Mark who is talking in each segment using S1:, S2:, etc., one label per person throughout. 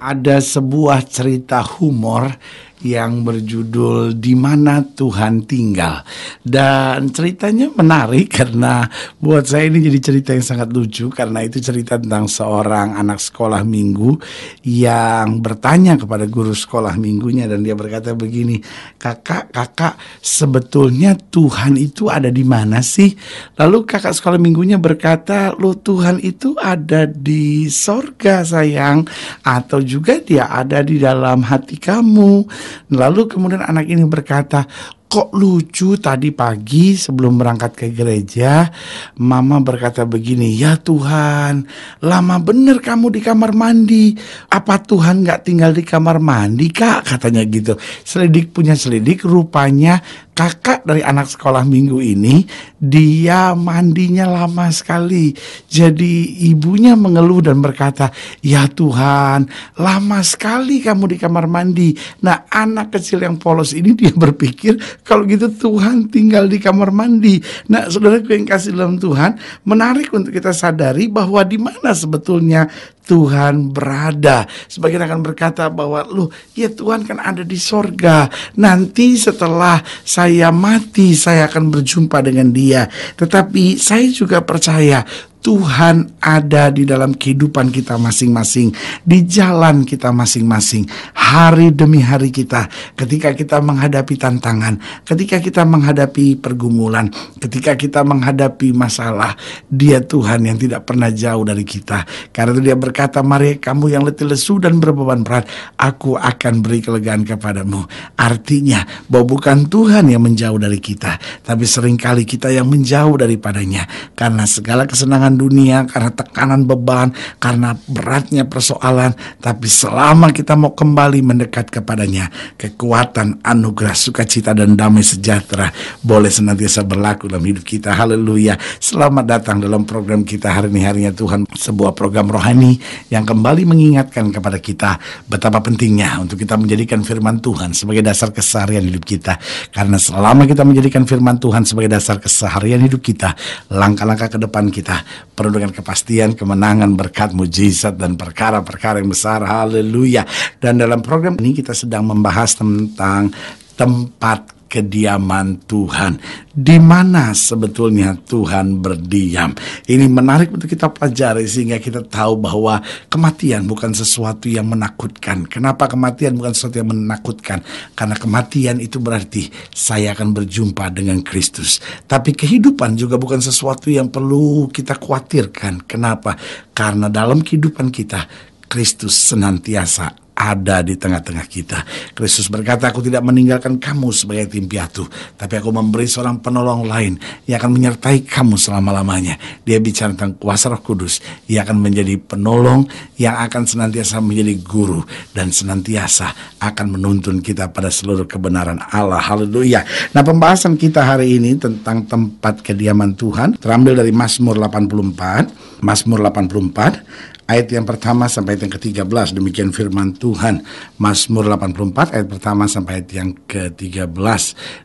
S1: ada sebuah cerita humor yang berjudul Di Mana Tuhan Tinggal. Dan ceritanya menarik karena buat saya ini jadi cerita yang sangat lucu karena itu cerita tentang seorang anak sekolah minggu yang bertanya kepada guru sekolah minggunya dan dia berkata begini, "Kakak, kakak, sebetulnya Tuhan itu ada di mana sih?" Lalu kakak sekolah minggunya berkata, lo Tuhan itu ada di sorga sayang atau juga dia ada di dalam hati kamu." Lalu kemudian anak ini berkata, kok lucu tadi pagi sebelum berangkat ke gereja mama berkata begini ya Tuhan lama bener kamu di kamar mandi apa Tuhan gak tinggal di kamar mandi kak katanya gitu selidik punya selidik rupanya kakak dari anak sekolah minggu ini dia mandinya lama sekali. Jadi ibunya mengeluh dan berkata, "Ya Tuhan, lama sekali kamu di kamar mandi." Nah, anak kecil yang polos ini dia berpikir kalau gitu Tuhan tinggal di kamar mandi. Nah, saudara yang kasih dalam Tuhan, menarik untuk kita sadari bahwa di mana sebetulnya Tuhan berada. Sebagian akan berkata bahwa lu ya Tuhan kan ada di sorga. Nanti setelah saya mati saya akan berjumpa dengan dia. Tetapi saya juga percaya Tuhan ada di dalam kehidupan kita masing-masing, di jalan kita masing-masing, hari demi hari kita, ketika kita menghadapi tantangan, ketika kita menghadapi pergumulan, ketika kita menghadapi masalah, Dia Tuhan yang tidak pernah jauh dari kita. Karena itu Dia berkata, "Mari kamu yang letih lesu dan berbeban berat, Aku akan beri kelegaan kepadamu." Artinya bahwa bukan Tuhan yang menjauh dari kita, tapi seringkali kita yang menjauh daripadanya karena segala kesenangan tekanan dunia, karena tekanan beban, karena beratnya persoalan, tapi selama kita mau kembali mendekat kepadanya, kekuatan anugerah sukacita dan damai sejahtera boleh senantiasa berlaku dalam hidup kita. Haleluya. Selamat datang dalam program kita hari ini harinya Tuhan, sebuah program rohani yang kembali mengingatkan kepada kita betapa pentingnya untuk kita menjadikan firman Tuhan sebagai dasar keseharian hidup kita. Karena selama kita menjadikan firman Tuhan sebagai dasar keseharian hidup kita, langkah-langkah ke depan kita penuh dengan kepastian, kemenangan, berkat, mujizat dan perkara-perkara yang besar. Haleluya. Dan dalam program ini kita sedang membahas tentang tempat kediaman Tuhan. Di mana sebetulnya Tuhan berdiam? Ini menarik untuk kita pelajari sehingga kita tahu bahwa kematian bukan sesuatu yang menakutkan. Kenapa kematian bukan sesuatu yang menakutkan? Karena kematian itu berarti saya akan berjumpa dengan Kristus. Tapi kehidupan juga bukan sesuatu yang perlu kita khawatirkan. Kenapa? Karena dalam kehidupan kita Kristus senantiasa ada di tengah-tengah kita. Kristus berkata, aku tidak meninggalkan kamu sebagai tim piatu, tapi aku memberi seorang penolong lain yang akan menyertai kamu selama-lamanya. Dia bicara tentang kuasa roh kudus, ia akan menjadi penolong yang akan senantiasa menjadi guru dan senantiasa akan menuntun kita pada seluruh kebenaran Allah. Haleluya. Nah pembahasan kita hari ini tentang tempat kediaman Tuhan terambil dari Mazmur 84, Mazmur 84 ayat yang pertama sampai ayat yang ke-13. Demikian firman Tuhan. Mazmur 84 ayat pertama sampai ayat yang ke-13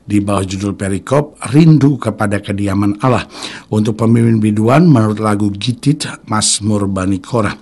S1: di bawah judul perikop Rindu kepada kediaman Allah. Untuk pemimpin biduan menurut lagu Gitit Mazmur Bani Korah.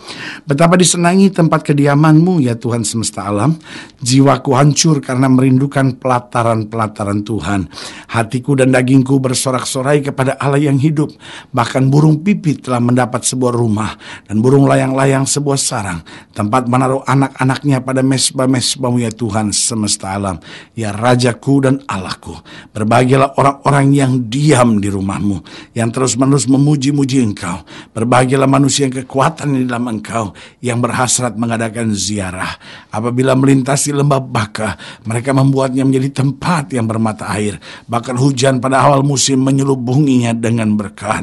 S1: Betapa disenangi tempat kediamanmu ya Tuhan semesta alam. Jiwaku hancur karena merindukan pelataran-pelataran Tuhan. Hatiku dan dagingku bersorak-sorai kepada Allah yang hidup. Bahkan burung pipit telah mendapat sebuah rumah dan burung layang layang sebuah sarang, tempat menaruh anak-anaknya pada mesbah-mesbahmu ya Tuhan semesta alam, ya Rajaku dan Allahku. Berbahagialah orang-orang yang diam di rumahmu, yang terus-menerus memuji-muji engkau. Berbahagialah manusia yang kekuatan di dalam engkau, yang berhasrat mengadakan ziarah. Apabila melintasi lembah baka, mereka membuatnya menjadi tempat yang bermata air. Bahkan hujan pada awal musim menyelubunginya dengan berkah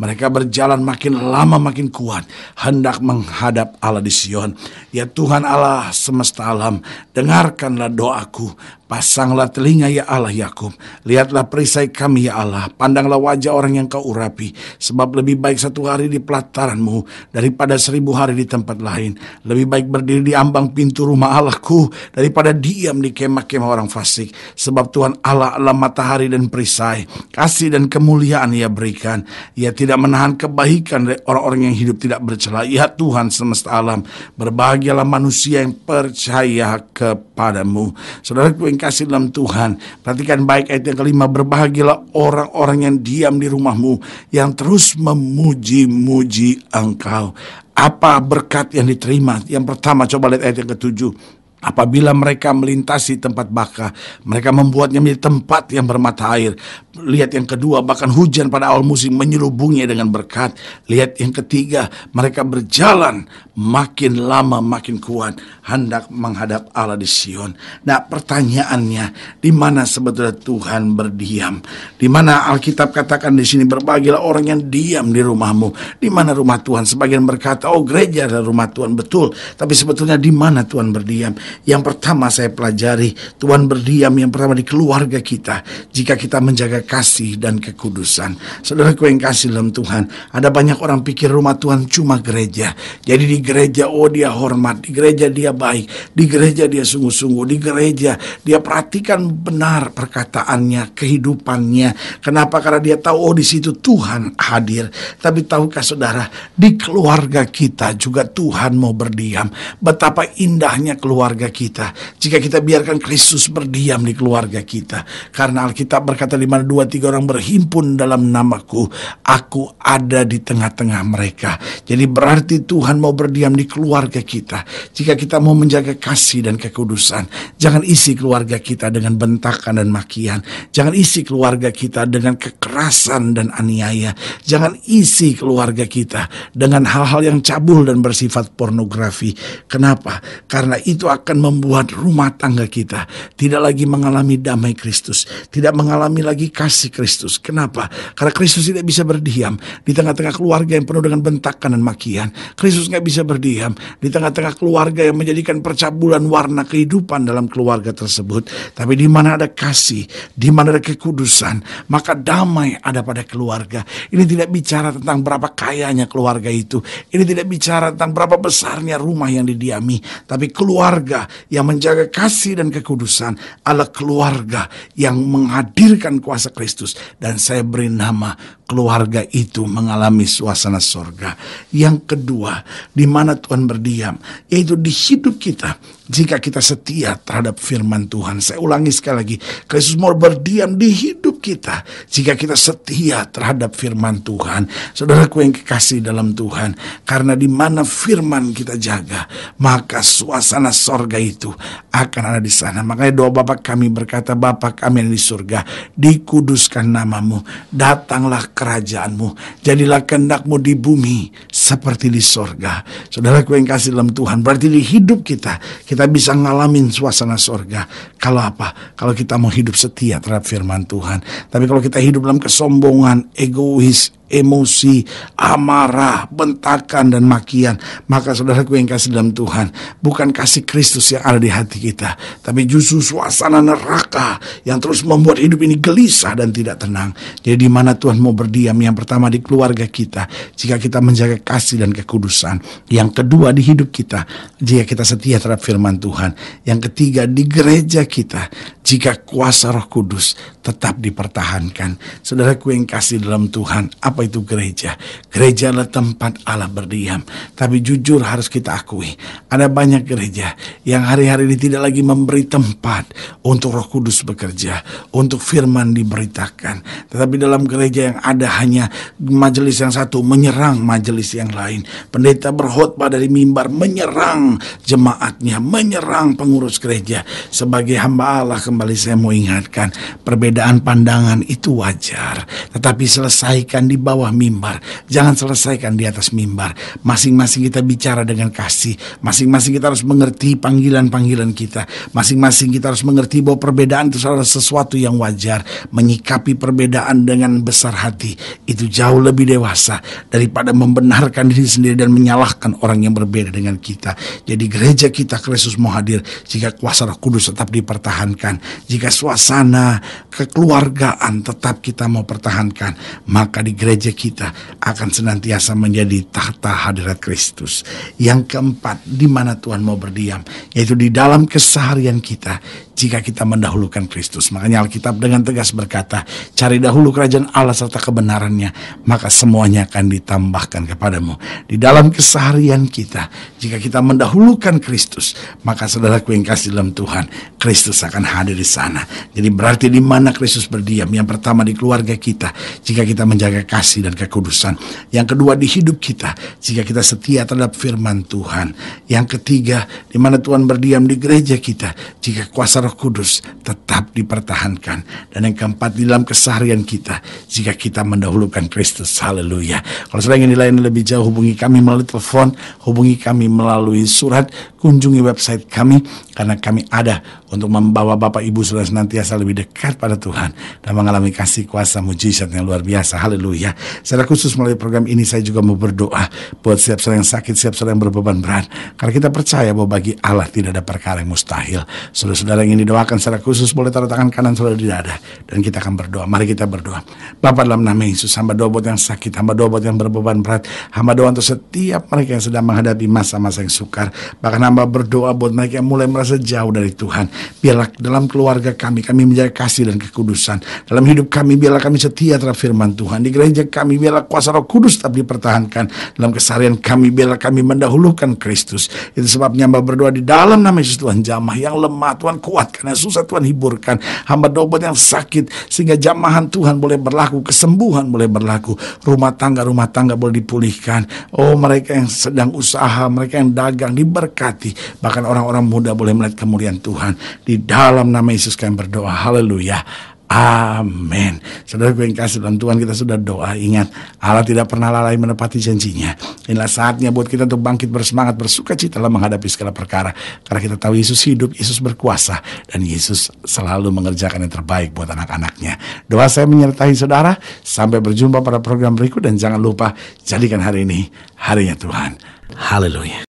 S1: Mereka berjalan makin lama makin kuat, hendak meng menghadap Allah di Sion. Ya Tuhan Allah semesta alam, dengarkanlah doaku, Pasanglah telinga ya Allah Yakub, lihatlah perisai kami ya Allah, pandanglah wajah orang yang kau urapi, sebab lebih baik satu hari di pelataranmu daripada seribu hari di tempat lain. Lebih baik berdiri di ambang pintu rumah Allahku daripada diam di kemah-kemah orang fasik, sebab Tuhan Allah Allah matahari dan perisai, kasih dan kemuliaan ia berikan. Ia tidak menahan kebaikan dari orang-orang yang hidup tidak bercela. Ya Tuhan semesta alam, berbahagialah manusia yang percaya kepadamu. Saudara yang kasih dalam Tuhan. Perhatikan baik ayat yang kelima, berbahagialah orang-orang yang diam di rumahmu, yang terus memuji-muji engkau. Apa berkat yang diterima? Yang pertama, coba lihat ayat yang ketujuh Apabila mereka melintasi tempat baka, mereka membuatnya menjadi tempat yang bermata air. Lihat yang kedua, bahkan hujan pada awal musim menyelubungnya dengan berkat. Lihat yang ketiga, mereka berjalan makin lama makin kuat, hendak menghadap Allah di Sion. Nah, pertanyaannya, di mana sebetulnya Tuhan berdiam? Di mana Alkitab katakan di sini berbagilah orang yang diam di rumahmu. Di mana rumah Tuhan? Sebagian berkata, oh gereja adalah rumah Tuhan betul, tapi sebetulnya di mana Tuhan berdiam? Yang pertama saya pelajari, Tuhan berdiam yang pertama di keluarga kita. Jika kita menjaga kasih dan kekudusan. Saudara ku yang kasih dalam Tuhan, ada banyak orang pikir rumah Tuhan cuma gereja. Jadi di gereja, oh dia hormat. Di gereja dia baik. Di gereja dia sungguh-sungguh. Di gereja dia perhatikan benar perkataannya, kehidupannya. Kenapa? Karena dia tahu, oh di situ Tuhan hadir. Tapi tahukah saudara, di keluarga kita juga Tuhan mau berdiam. Betapa indahnya keluarga keluarga kita. Jika kita biarkan Kristus berdiam di keluarga kita. Karena Alkitab berkata di mana dua tiga orang berhimpun dalam namaku. Aku ada di tengah-tengah mereka. Jadi berarti Tuhan mau berdiam di keluarga kita. Jika kita mau menjaga kasih dan kekudusan. Jangan isi keluarga kita dengan bentakan dan makian. Jangan isi keluarga kita dengan kekerasan dan aniaya. Jangan isi keluarga kita dengan hal-hal yang cabul dan bersifat pornografi. Kenapa? Karena itu akan akan membuat rumah tangga kita tidak lagi mengalami damai Kristus, tidak mengalami lagi kasih Kristus. Kenapa? Karena Kristus tidak bisa berdiam di tengah-tengah keluarga yang penuh dengan bentakan dan makian. Kristus nggak bisa berdiam di tengah-tengah keluarga yang menjadikan percabulan warna kehidupan dalam keluarga tersebut. Tapi di mana ada kasih, di mana ada kekudusan, maka damai ada pada keluarga. Ini tidak bicara tentang berapa kayanya keluarga itu. Ini tidak bicara tentang berapa besarnya rumah yang didiami, tapi keluarga keluarga yang menjaga kasih dan kekudusan, Allah keluarga yang menghadirkan kuasa Kristus dan saya beri nama keluarga itu mengalami suasana sorga. Yang kedua, di mana Tuhan berdiam, yaitu di hidup kita jika kita setia terhadap firman Tuhan. Saya ulangi sekali lagi, Kristus mau berdiam di hidup kita jika kita setia terhadap firman Tuhan. Saudaraku yang kekasih dalam Tuhan, karena di mana firman kita jaga, maka suasana sorga surga itu akan ada di sana. Makanya doa Bapak kami berkata, bapak kami yang di surga, dikuduskan namamu, datanglah kerajaanmu, jadilah kehendakmu di bumi seperti di surga. Saudara ku yang kasih dalam Tuhan, berarti di hidup kita, kita bisa ngalamin suasana surga. Kalau apa? Kalau kita mau hidup setia terhadap firman Tuhan. Tapi kalau kita hidup dalam kesombongan, egois, emosi, amarah, bentakan dan makian. Maka saudaraku yang kasih dalam Tuhan, bukan kasih Kristus yang ada di hati kita, tapi justru suasana neraka yang terus membuat hidup ini gelisah dan tidak tenang. Jadi di mana Tuhan mau berdiam? Yang pertama di keluarga kita, jika kita menjaga kasih dan kekudusan. Yang kedua di hidup kita, jika kita setia terhadap firman Tuhan. Yang ketiga di gereja kita, jika kuasa Roh Kudus tetap dipertahankan. Saudaraku yang kasih dalam Tuhan, apa itu gereja? Gereja adalah tempat Allah berdiam. Tapi jujur harus kita akui, ada banyak gereja yang hari-hari ini tidak lagi memberi tempat untuk Roh Kudus bekerja, untuk firman diberitakan. Tetapi dalam gereja yang ada hanya majelis yang satu menyerang majelis yang lain. Pendeta berkhotbah dari mimbar menyerang jemaatnya, menyerang pengurus gereja sebagai hamba Allah kembali saya mau ingatkan, perbedaan pandangan itu wajar, tetapi selesaikan di bawah mimbar, jangan selesaikan di atas mimbar. Masing-masing kita bicara dengan kasih, masing-masing kita harus mengerti panggilan-panggilan kita, masing-masing kita harus mengerti bahwa perbedaan itu adalah sesuatu yang wajar, menyikapi perbedaan dengan besar hati itu jauh lebih dewasa daripada membenarkan diri sendiri dan menyalahkan orang yang berbeda dengan kita. Jadi gereja kita Kristus mau hadir jika kuasa Roh Kudus tetap dipertahankan jika suasana kekeluargaan tetap kita mau pertahankan, maka di gereja kita akan senantiasa menjadi tahta hadirat Kristus. Yang keempat, di mana Tuhan mau berdiam, yaitu di dalam keseharian kita jika kita mendahulukan Kristus. Makanya Alkitab dengan tegas berkata, cari dahulu kerajaan Allah serta kebenarannya, maka semuanya akan ditambahkan kepadamu. Di dalam keseharian kita, jika kita mendahulukan Kristus, maka saudara yang kasih dalam Tuhan, Kristus akan hadir ada di sana. Jadi berarti di mana Kristus berdiam? Yang pertama di keluarga kita, jika kita menjaga kasih dan kekudusan. Yang kedua di hidup kita, jika kita setia terhadap firman Tuhan. Yang ketiga, di mana Tuhan berdiam di gereja kita, jika kuasa Roh Kudus tetap dipertahankan. Dan yang keempat, di dalam keseharian kita, jika kita mendahulukan Kristus. Haleluya. Kalau selain ini lain lebih jauh, hubungi kami melalui telepon, hubungi kami melalui surat, kunjungi website kami, karena kami ada untuk membawa Bapak Bapak Ibu sudah senantiasa lebih dekat pada Tuhan dan mengalami kasih kuasa mujizat yang luar biasa. Haleluya. Secara khusus melalui program ini saya juga mau berdoa buat siap saudara yang sakit, siap saudara yang berbeban berat. Karena kita percaya bahwa bagi Allah tidak ada perkara yang mustahil. Saudara-saudara yang ini doakan secara khusus boleh taruh tangan kanan saudara di dada dan kita akan berdoa. Mari kita berdoa. Bapak dalam nama Yesus hamba doa buat yang sakit, hamba doa buat yang berbeban berat, hamba doa untuk setiap mereka yang sedang menghadapi masa-masa yang sukar. Bahkan hamba berdoa buat mereka yang mulai merasa jauh dari Tuhan. Biarlah dalam keluarga kami. Kami menjaga kasih dan kekudusan. Dalam hidup kami, biarlah kami setia terhadap firman Tuhan. Di gereja kami, biarlah kuasa roh kudus tetap dipertahankan. Dalam kesarian kami, biarlah kami mendahulukan Kristus. Itu sebabnya hamba berdoa di dalam nama Yesus Tuhan jamah yang lemah Tuhan kuatkan, yang susah Tuhan hiburkan. Hamba dobat yang sakit sehingga jamahan Tuhan boleh berlaku, kesembuhan boleh berlaku. Rumah tangga, rumah tangga boleh dipulihkan. Oh mereka yang sedang usaha, mereka yang dagang diberkati. Bahkan orang-orang muda boleh melihat kemuliaan Tuhan. Di dalam nama Yesus kami berdoa. Haleluya. Amin. Saudara gue yang kasih dan Tuhan kita sudah doa. Ingat, Allah tidak pernah lalai menepati janjinya. Inilah saatnya buat kita untuk bangkit bersemangat, bersuka cita dalam menghadapi segala perkara. Karena kita tahu Yesus hidup, Yesus berkuasa. Dan Yesus selalu mengerjakan yang terbaik buat anak-anaknya. Doa saya menyertai saudara. Sampai berjumpa pada program berikut. Dan jangan lupa, jadikan hari ini harinya Tuhan. Haleluya.